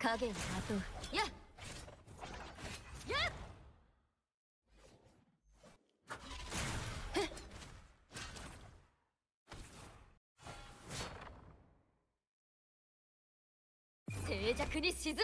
影を雇うやっやっ静寂に沈め